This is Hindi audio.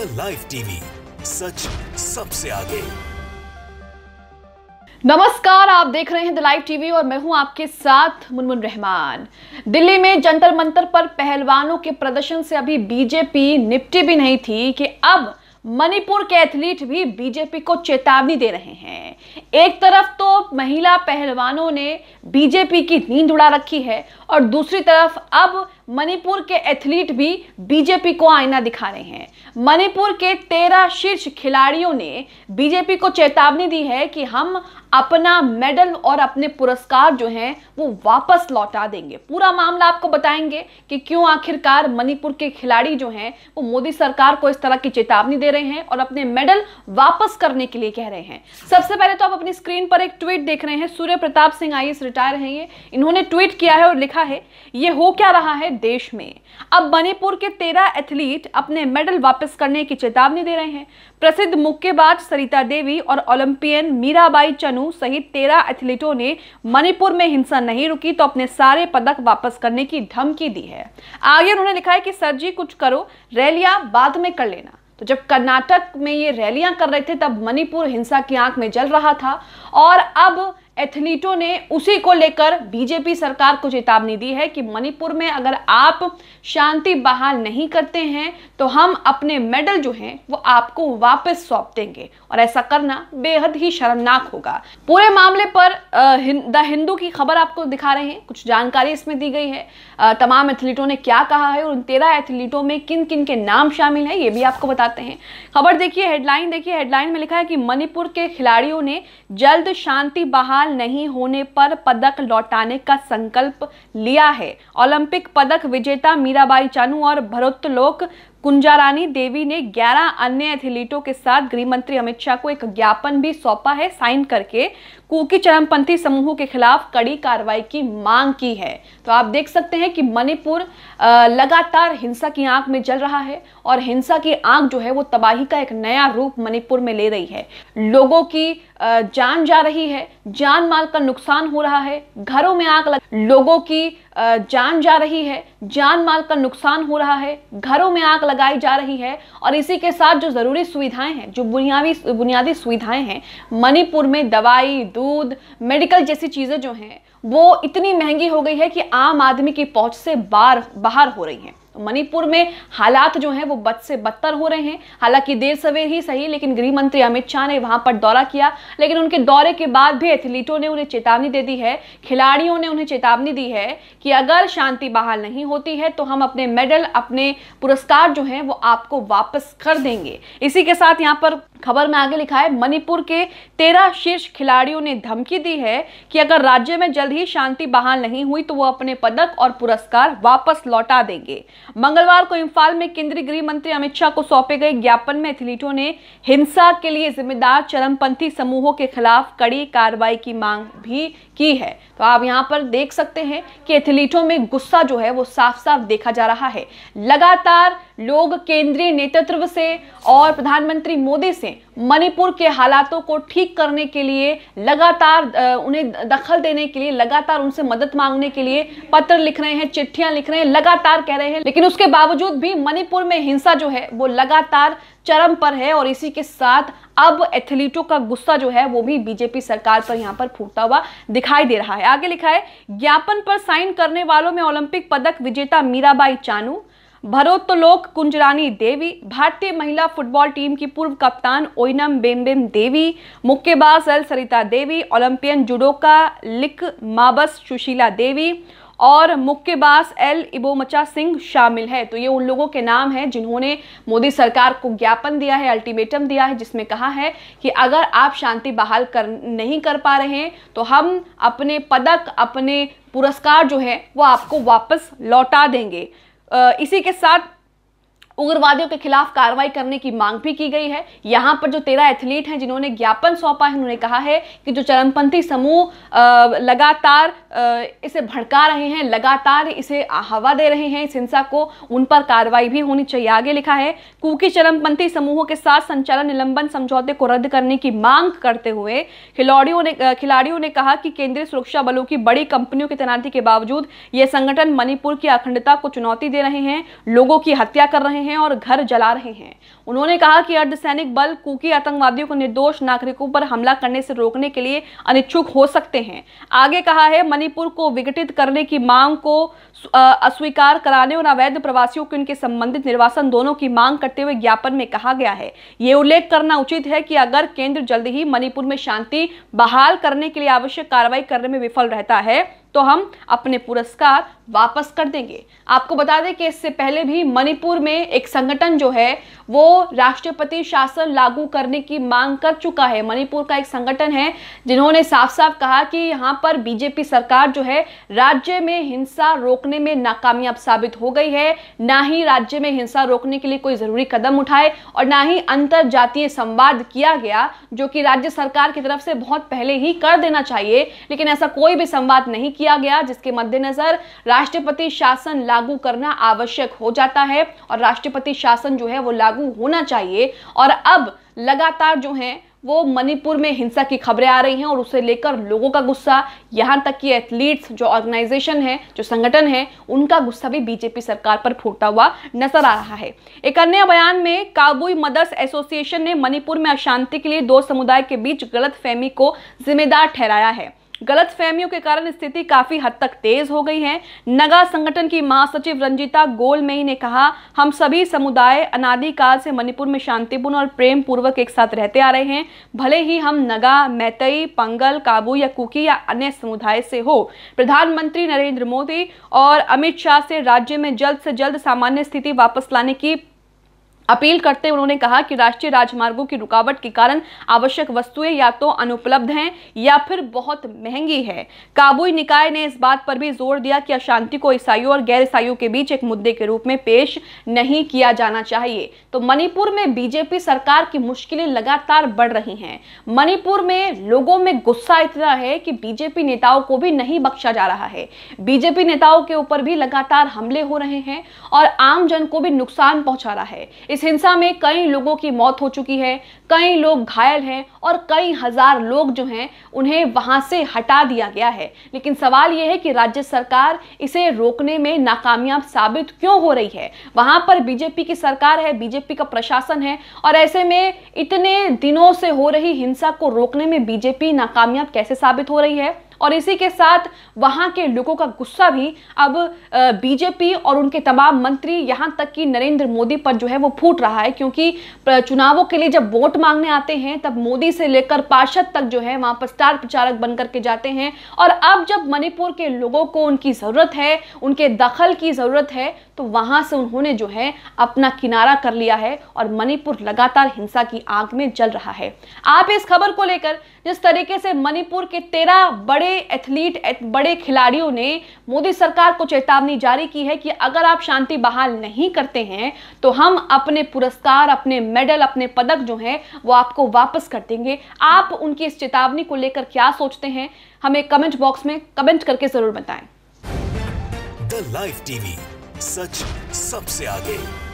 द लाइव टीवी सच सबसे आगे नमस्कार आप देख रहे हैं द लाइव टीवी और मैं हूं आपके साथ मुनमुन रहमान दिल्ली में जंतर मंतर पर पहलवानों के प्रदर्शन से अभी बीजेपी निपटी भी नहीं थी कि अब मणिपुर के एथलीट भी बीजेपी को चेतावनी दे रहे हैं एक तरफ तो महिला पहलवानों ने बीजेपी की नींद उड़ा रखी है और दूसरी तरफ अब मणिपुर के एथलीट भी बीजेपी को आईना दिखा रहे हैं मणिपुर के तेरह शीर्ष खिलाड़ियों ने बीजेपी को चेतावनी दी है कि हम अपना मेडल और अपने पुरस्कार जो हैं वो वापस लौटा देंगे पूरा मामला आपको बताएंगे कि क्यों आखिरकार मणिपुर के खिलाड़ी जो हैं वो मोदी सरकार को इस तरह की चेतावनी दे रहे हैं और अपने मेडल वापस करने के लिए कह रहे हैं सबसे पहले तो आप अपनी स्क्रीन पर एक ट्वीट देख रहे हैं सूर्य प्रताप सिंह आई रिटायर हैं ये इन्होंने ट्वीट किया है और लिखा है ये हो क्या रहा है देश में अब मणिपुर के तेरह एथलीट अपने मेडल वापस करने की चेतावनी दे रहे हैं प्रसिद्ध मुक्केबाज सरिता देवी और ओलंपियन मीराबाई चनू सहित तेरह एथलीटों ने मणिपुर में हिंसा नहीं रुकी तो अपने सारे पदक वापस करने की धमकी दी है आगे उन्होंने लिखा है कि सर जी कुछ करो रैलियां बाद में कर लेना तो जब कर्नाटक में ये रैलियां कर रहे थे तब मणिपुर हिंसा की आंख में जल रहा था और अब एथलीटों ने उसी को लेकर बीजेपी सरकार को चेतावनी दी है कि मणिपुर में अगर आप शांति बहाल नहीं करते हैं तो हम अपने मेडल जो हैं वो आपको वापस सौंप देंगे और ऐसा करना बेहद ही शर्मनाक होगा पूरे मामले पर द हिंदू की खबर आपको दिखा रहे हैं कुछ जानकारी इसमें दी गई है तमाम एथलीटों ने क्या कहा है और उन तेरह एथलीटों में किन किन के नाम शामिल हैं ये भी आपको बताते हैं खबर देखिए हेडलाइन देखिए हेडलाइन में लिखा है कि मणिपुर के खिलाड़ियों ने जल्द शांति बहाल नहीं होने पर पदक लौटाने का संकल्प लिया है ओलंपिक पदक विजेता मीराबाई चानू और भरोत्तलोक कुंजारानी देवी ने 11 अन्य एथलीटों के साथ गृह मंत्री अमित शाह को एक ज्ञापन भी सौंपा है साइन करके कुकी चरमपंथी समूहों के खिलाफ कड़ी कार्रवाई की मांग की है तो आप देख सकते हैं कि मणिपुर लगातार हिंसा की आंख में जल रहा है और हिंसा की आंख जो है वो तबाही का एक नया रूप मणिपुर में ले रही है लोगों की जान जा रही है जान माल का नुकसान हो रहा है घरों में आग लग लोगों की जान जा रही है जान माल का नुकसान हो रहा है घरों में आग लगाई जा रही है और इसी के साथ जो ज़रूरी सुविधाएं हैं जो बुनियादी बुनियादी सुविधाएं हैं मणिपुर में दवाई दूध मेडिकल जैसी चीज़ें जो हैं वो इतनी महंगी हो गई है कि आम आदमी की पहुंच से बाहर बाहर हो रही हैं मणिपुर में हालात जो हैं वो बद से बदतर हो रहे हैं हालांकि देर सवेर ही सही लेकिन गृह मंत्री अमित शाह ने वहां पर दौरा किया लेकिन उनके दौरे के बाद भी एथलीटों ने उन्हें चेतावनी दे दी है खिलाड़ियों ने उन्हें चेतावनी दी है कि अगर शांति बहाल नहीं होती है तो हम अपने मेडल अपने पुरस्कार जो है वो आपको वापस कर देंगे इसी के साथ यहाँ पर खबर में आगे लिखा है मणिपुर के तेरह शीर्ष खिलाड़ियों ने धमकी दी है कि अगर राज्य में जल्द ही शांति बहाल नहीं हुई तो वो अपने पदक और पुरस्कार वापस लौटा देंगे मंगलवार को इम्फाल में केंद्रीय गृह मंत्री अमित शाह को सौंपे गए ज्ञापन में एथलीटों ने हिंसा के लिए जिम्मेदार चरमपंथी समूहों के खिलाफ कड़ी कार्रवाई की मांग भी की है तो आप यहां पर देख सकते हैं कि एथलीटों में गुस्सा जो है वो साफ साफ देखा जा रहा है लगातार लोग केंद्रीय नेतृत्व से और प्रधानमंत्री मोदी से मणिपुर के हालातों को ठीक करने के लिए लगातार उन्हें दखल देने के लिए लगातार उनसे मदद मांगने के लिए पत्र लिख रहे हैं चिट्ठियां लिख रहे हैं लगातार कह रहे हैं लेकिन उसके बावजूद भी मणिपुर में हिंसा जो है वो लगातार चरम पर है और इसी के साथ अब एथलीटों का गुस्सा जो है वो भी बीजेपी सरकार पर यहाँ पर फूटता हुआ दिखाई दे रहा है आगे लिखा है ज्ञापन पर साइन करने वालों में ओलंपिक पदक विजेता मीराबाई चानू भरोत्तोलोक कुंजरानी देवी भारतीय महिला फुटबॉल टीम की पूर्व कप्तान ओइनम बेमबेम देवी मुक्केबाज L Sarita Devi olympian judoka लिक माबस सुशीला देवी और मुक्केबाज एल इबोमचा सिंह शामिल है तो ये उन लोगों के नाम हैं जिन्होंने मोदी सरकार को ज्ञापन दिया है अल्टीमेटम दिया है जिसमें कहा है कि अगर आप शांति बहाल कर नहीं कर पा रहे हैं तो हम अपने पदक अपने पुरस्कार जो है वो आपको वापस लौटा देंगे इसी के साथ उग्रवादियों के खिलाफ कार्रवाई करने की मांग भी की गई है यहाँ पर जो तेरह एथलीट हैं जिन्होंने ज्ञापन सौंपा है उन्होंने कहा है कि जो चरमपंथी समूह लगातार इसे भड़का रहे हैं लगातार इसे हवा दे रहे हैं इस हिंसा को उन पर कार्रवाई भी होनी चाहिए आगे लिखा है क्योंकि चरमपंथी समूहों के साथ संचालन निलंबन समझौते को रद्द करने की मांग करते हुए खिलाड़ियों ने खिलाड़ियों ने कहा कि केंद्रीय सुरक्षा बलों की बड़ी कंपनियों की तैनाती के बावजूद ये संगठन मणिपुर की अखंडता को चुनौती दे रहे हैं लोगों की हत्या कर रहे हैं हैं और घर जला रहे हैं उन्होंने कहा कि अर्धसैनिक बल कुकी आतंकवादियों को निर्दोष नागरिकों पर हमला करने से रोकने के लिए अनिच्छुक हो सकते हैं आगे कहा है मणिपुर को विघटित करने की मांग को अस्वीकार कराने और अवैध प्रवासियों को इनके संबंधित निर्वासन दोनों की मांग करते हुए ज्ञापन में कहा गया है ये उल्लेख करना उचित है कि अगर केंद्र जल्द ही मणिपुर में शांति बहाल करने के लिए आवश्यक कार्रवाई करने में विफल रहता है तो हम अपने पुरस्कार वापस कर देंगे आपको बता दें कि इससे पहले भी मणिपुर में एक संगठन जो है वो राष्ट्रपति शासन लागू करने की मांग कर चुका है मणिपुर का एक संगठन है जिन्होंने साफ साफ कहा कि यहाँ पर बीजेपी सरकार जो है राज्य में हिंसा रोकने में नाकामयाब साबित हो गई है ना ही राज्य में हिंसा रोकने के लिए कोई ज़रूरी कदम उठाए और ना ही अंतर जातीय संवाद किया गया जो कि राज्य सरकार की तरफ से बहुत पहले ही कर देना चाहिए लेकिन ऐसा कोई भी संवाद नहीं किया गया जिसके मद्देनज़र राष्ट्रपति शासन लागू करना आवश्यक हो जाता है और राष्ट्रपति शासन जो है वो लागू होना चाहिए और अब लगातार जो है वो मणिपुर में हिंसा की खबरें आ रही हैं और उसे लेकर लोगों का गुस्सा यहाँ तक कि एथलीट्स जो ऑर्गेनाइजेशन है जो संगठन है उनका गुस्सा भी बीजेपी सरकार पर फूटता हुआ नजर आ रहा है एक अन्य बयान में काबुई मदर्स एसोसिएशन ने मणिपुर में अशांति के लिए दो समुदाय के बीच गलत फहमी को जिम्मेदार ठहराया है गलत फहमियों के कारण स्थिति काफी हद तक तेज हो गई है नगा संगठन की महासचिव रंजिता गोलमेई ने कहा हम सभी समुदाय अनादिकाल से मणिपुर में शांतिपूर्ण और प्रेम पूर्वक एक साथ रहते आ रहे हैं भले ही हम नगा मैतई पंगल काबू या कुकी या अन्य समुदाय से हो प्रधानमंत्री नरेंद्र मोदी और अमित शाह से राज्य में जल्द से जल्द सामान्य स्थिति वापस लाने की अपील करते हुए उन्होंने कहा कि राष्ट्रीय राजमार्गों की रुकावट के कारण आवश्यक वस्तुएं या तो अनुपलब्ध हैं या फिर बहुत महंगी है काबुई निकाय ने इस बात पर भी जोर दिया कि अशांति को ईसाइयों और गैर ईसाइयों के बीच एक मुद्दे के रूप में पेश नहीं किया जाना चाहिए तो मणिपुर में बीजेपी सरकार की मुश्किलें लगातार बढ़ रही हैं मणिपुर में लोगों में गुस्सा इतना है कि बीजेपी नेताओं को भी नहीं बख्शा जा रहा है बीजेपी नेताओं के ऊपर भी लगातार हमले हो रहे हैं और आमजन को भी नुकसान पहुंचा रहा है इस हिंसा में कई लोगों की मौत हो चुकी है कई लोग घायल हैं और कई हजार लोग जो हैं उन्हें वहां से हटा दिया गया है लेकिन सवाल यह है कि राज्य सरकार इसे रोकने में नाकामयाब साबित क्यों हो रही है वहां पर बीजेपी की सरकार है बीजेपी का प्रशासन है और ऐसे में इतने दिनों से हो रही हिंसा को रोकने में बीजेपी नाकामयाब कैसे साबित हो रही है और इसी के साथ वहां के लोगों का गुस्सा भी अब बीजेपी और उनके तमाम मंत्री यहां तक कि नरेंद्र मोदी पर जो है वो फूट रहा है क्योंकि चुनावों के लिए जब वोट मांगने आते हैं तब मोदी से लेकर पार्षद तक जो है वहां पर स्टार प्रचारक बनकर के जाते हैं और अब जब मणिपुर के लोगों को उनकी ज़रूरत है उनके दखल की ज़रूरत है तो वहां से उन्होंने जो है अपना किनारा कर लिया है और मणिपुर लगातार हिंसा की आग में जल रहा है आप इस खबर को लेकर जिस तरीके से मणिपुर के तेरह बड़े बड़े एथलीट बड़े खिलाड़ियों ने मोदी सरकार को चेतावनी जारी की है कि अगर आप शांति बहाल नहीं करते हैं तो हम अपने पुरस्कार अपने मेडल अपने पदक जो हैं वो आपको वापस कर देंगे आप उनकी इस चेतावनी को लेकर क्या सोचते हैं हमें कमेंट बॉक्स में कमेंट करके जरूर बताएं द लाइफ टीवी सच सबसे आगे